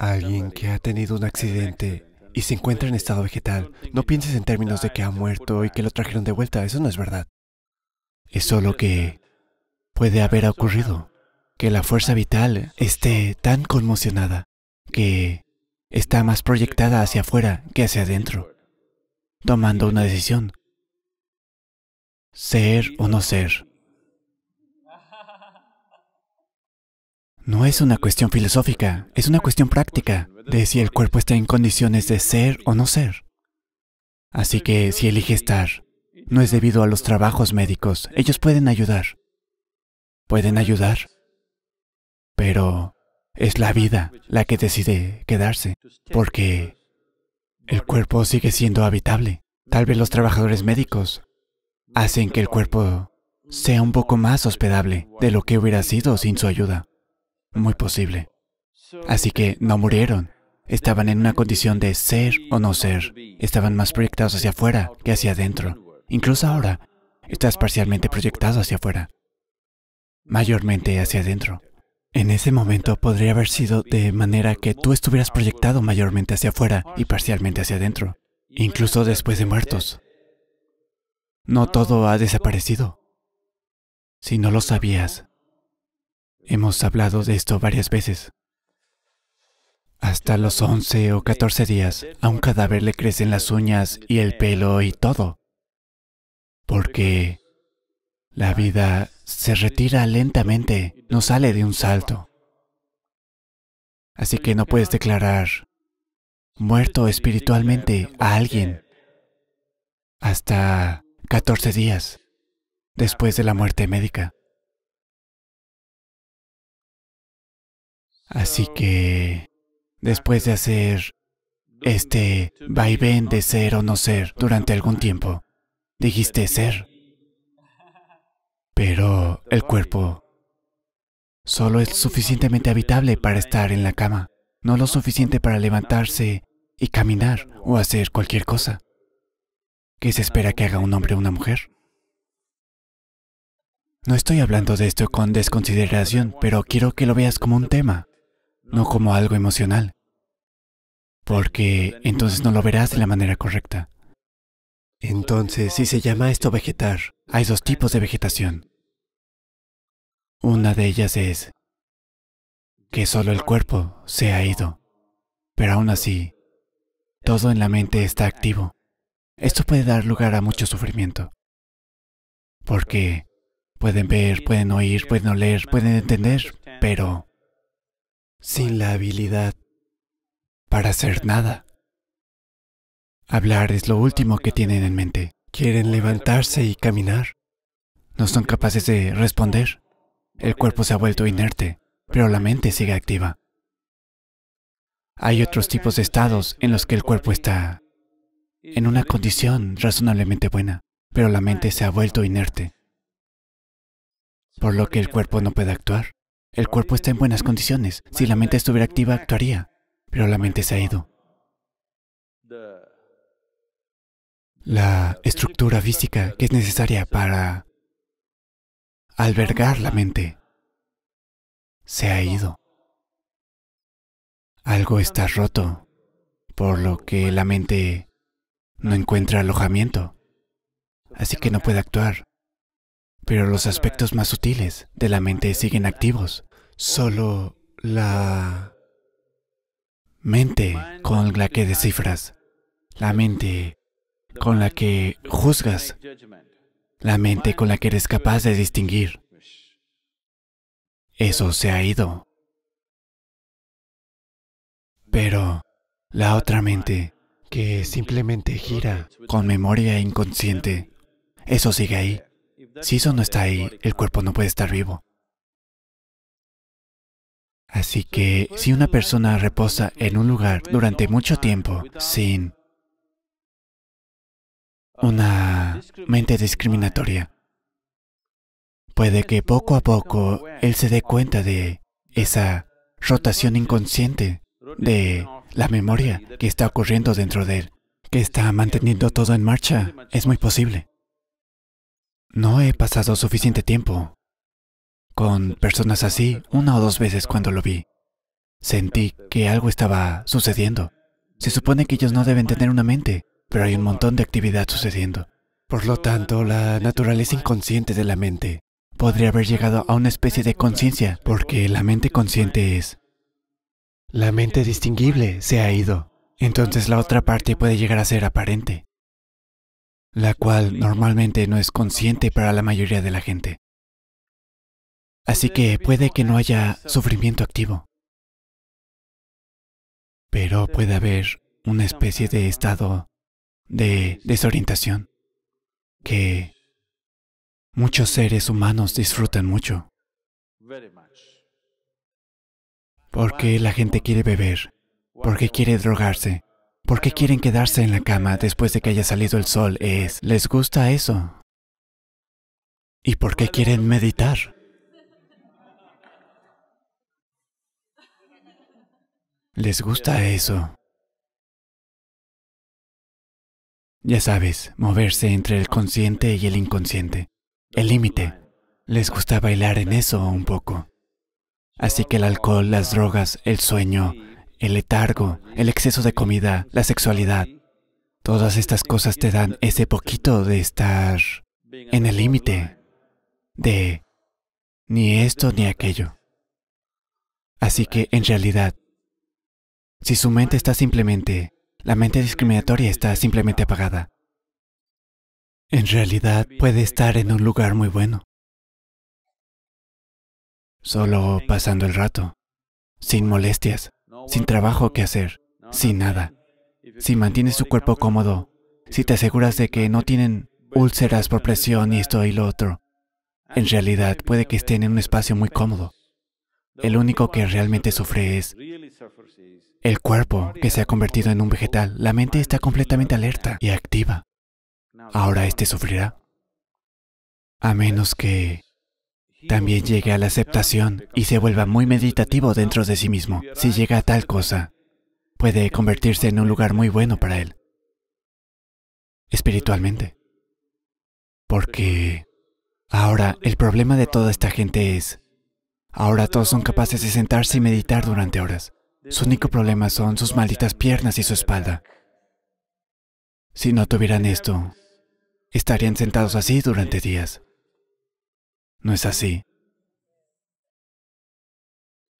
Alguien que ha tenido un accidente y se encuentra en estado vegetal, no pienses en términos de que ha muerto y que lo trajeron de vuelta, eso no es verdad. Es solo que puede haber ocurrido que la fuerza vital esté tan conmocionada que está más proyectada hacia afuera que hacia adentro, tomando una decisión. Ser o no ser. No es una cuestión filosófica, es una cuestión práctica de si el cuerpo está en condiciones de ser o no ser. Así que si elige estar, no es debido a los trabajos médicos, ellos pueden ayudar. Pueden ayudar. Pero es la vida la que decide quedarse, porque el cuerpo sigue siendo habitable. Tal vez los trabajadores médicos hacen que el cuerpo sea un poco más hospedable de lo que hubiera sido sin su ayuda. Muy posible. Así que no murieron. Estaban en una condición de ser o no ser. Estaban más proyectados hacia afuera que hacia adentro. Incluso ahora, estás parcialmente proyectado hacia afuera. Mayormente hacia adentro. En ese momento podría haber sido de manera que tú estuvieras proyectado mayormente hacia afuera y parcialmente hacia adentro, incluso después de muertos. No todo ha desaparecido. Si no lo sabías, Hemos hablado de esto varias veces. Hasta los 11 o 14 días, a un cadáver le crecen las uñas y el pelo y todo. Porque la vida se retira lentamente, no sale de un salto. Así que no puedes declarar muerto espiritualmente a alguien hasta 14 días después de la muerte médica. Así que, después de hacer este vaivén de ser o no ser durante algún tiempo, dijiste ser. Pero el cuerpo solo es suficientemente habitable para estar en la cama, no lo suficiente para levantarse y caminar o hacer cualquier cosa. ¿Qué se espera que haga un hombre o una mujer? No estoy hablando de esto con desconsideración, pero quiero que lo veas como un tema no como algo emocional, porque entonces no lo verás de la manera correcta. Entonces, si se llama esto vegetar, hay dos tipos de vegetación. Una de ellas es que solo el cuerpo se ha ido, pero aún así, todo en la mente está activo. Esto puede dar lugar a mucho sufrimiento, porque pueden ver, pueden oír, pueden oler, pueden entender, pero sin la habilidad para hacer nada. Hablar es lo último que tienen en mente. Quieren levantarse y caminar. No son capaces de responder. El cuerpo se ha vuelto inerte, pero la mente sigue activa. Hay otros tipos de estados en los que el cuerpo está en una condición razonablemente buena, pero la mente se ha vuelto inerte, por lo que el cuerpo no puede actuar. El cuerpo está en buenas condiciones. Si la mente estuviera activa, actuaría. Pero la mente se ha ido. La estructura física que es necesaria para albergar la mente se ha ido. Algo está roto, por lo que la mente no encuentra alojamiento, así que no puede actuar pero los aspectos más sutiles de la mente siguen activos. Solo la mente con la que descifras, la mente con la que juzgas, la mente con la que eres capaz de distinguir. Eso se ha ido. Pero la otra mente, que simplemente gira con memoria inconsciente, eso sigue ahí. Si eso no está ahí, el cuerpo no puede estar vivo. Así que si una persona reposa en un lugar durante mucho tiempo sin una mente discriminatoria, puede que poco a poco él se dé cuenta de esa rotación inconsciente de la memoria que está ocurriendo dentro de él, que está manteniendo todo en marcha. Es muy posible. No he pasado suficiente tiempo con personas así una o dos veces cuando lo vi. Sentí que algo estaba sucediendo. Se supone que ellos no deben tener una mente, pero hay un montón de actividad sucediendo. Por lo tanto, la naturaleza inconsciente de la mente podría haber llegado a una especie de conciencia, porque la mente consciente es... La mente distinguible se ha ido. Entonces la otra parte puede llegar a ser aparente la cual normalmente no es consciente para la mayoría de la gente. Así que puede que no haya sufrimiento activo, pero puede haber una especie de estado de desorientación que muchos seres humanos disfrutan mucho. Porque la gente quiere beber, porque quiere drogarse, ¿Por qué quieren quedarse en la cama después de que haya salido el sol? Es, ¿les gusta eso? ¿Y por qué quieren meditar? ¿Les gusta eso? Ya sabes, moverse entre el consciente y el inconsciente. El límite. Les gusta bailar en eso un poco. Así que el alcohol, las drogas, el sueño, el letargo, el exceso de comida, la sexualidad. Todas estas cosas te dan ese poquito de estar en el límite de ni esto ni aquello. Así que en realidad, si su mente está simplemente, la mente discriminatoria está simplemente apagada, en realidad puede estar en un lugar muy bueno, solo pasando el rato, sin molestias sin trabajo que hacer, sin nada. Si mantienes tu cuerpo cómodo, si te aseguras de que no tienen úlceras por presión y esto y lo otro, en realidad puede que estén en un espacio muy cómodo. El único que realmente sufre es el cuerpo que se ha convertido en un vegetal. La mente está completamente alerta y activa. Ahora este sufrirá. A menos que también llegue a la aceptación y se vuelva muy meditativo dentro de sí mismo. Si llega a tal cosa, puede convertirse en un lugar muy bueno para él, espiritualmente. Porque ahora el problema de toda esta gente es, ahora todos son capaces de sentarse y meditar durante horas. Su único problema son sus malditas piernas y su espalda. Si no tuvieran esto, estarían sentados así durante días. ¿No es así?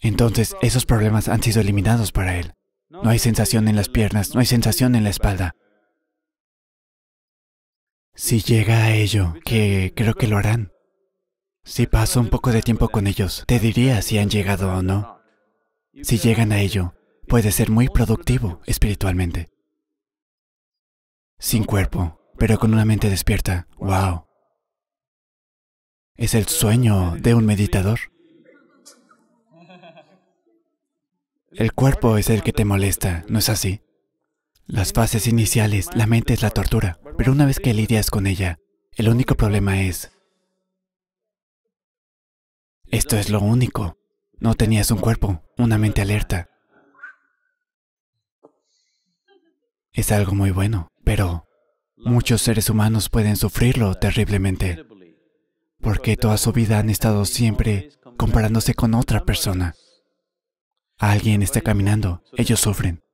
Entonces, esos problemas han sido eliminados para él. No hay sensación en las piernas, no hay sensación en la espalda. Si llega a ello, que creo que lo harán. Si paso un poco de tiempo con ellos, te diría si han llegado o no. Si llegan a ello, puede ser muy productivo espiritualmente. Sin cuerpo, pero con una mente despierta. ¡Wow! es el sueño de un meditador. El cuerpo es el que te molesta, ¿no es así? Las fases iniciales, la mente es la tortura, pero una vez que lidias con ella, el único problema es... Esto es lo único. No tenías un cuerpo, una mente alerta. Es algo muy bueno, pero muchos seres humanos pueden sufrirlo terriblemente porque toda su vida han estado siempre comparándose con otra persona. Alguien está caminando, ellos sufren.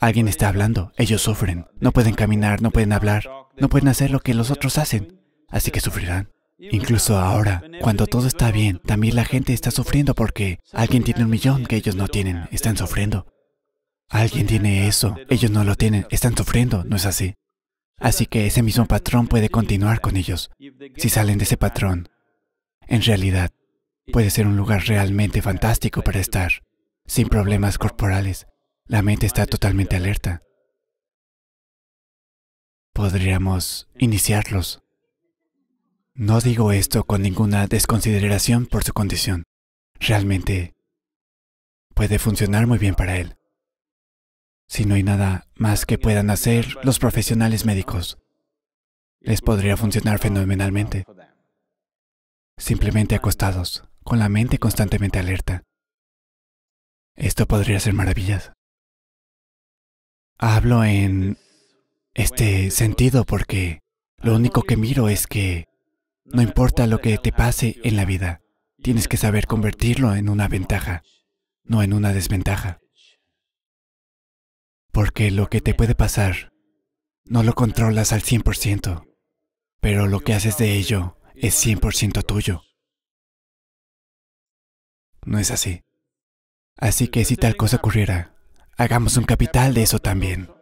Alguien está hablando, ellos sufren. No pueden caminar, no pueden hablar, no pueden hacer lo que los otros hacen, así que sufrirán. Incluso ahora, cuando todo está bien, también la gente está sufriendo porque alguien tiene un millón que ellos no tienen, están sufriendo. Alguien tiene eso, ellos no lo tienen, están sufriendo, ¿no es así? Así que ese mismo patrón puede continuar con ellos. Si salen de ese patrón, en realidad, puede ser un lugar realmente fantástico para estar, sin problemas corporales. La mente está totalmente alerta. Podríamos iniciarlos. No digo esto con ninguna desconsideración por su condición. Realmente puede funcionar muy bien para él. Si no hay nada más que puedan hacer los profesionales médicos, les podría funcionar fenomenalmente simplemente acostados, con la mente constantemente alerta. Esto podría ser maravillas. Hablo en este sentido porque lo único que miro es que no importa lo que te pase en la vida, tienes que saber convertirlo en una ventaja, no en una desventaja. Porque lo que te puede pasar no lo controlas al 100%, pero lo que haces de ello es 100% tuyo. No es así. Así que si tal cosa ocurriera, hagamos un capital de eso también.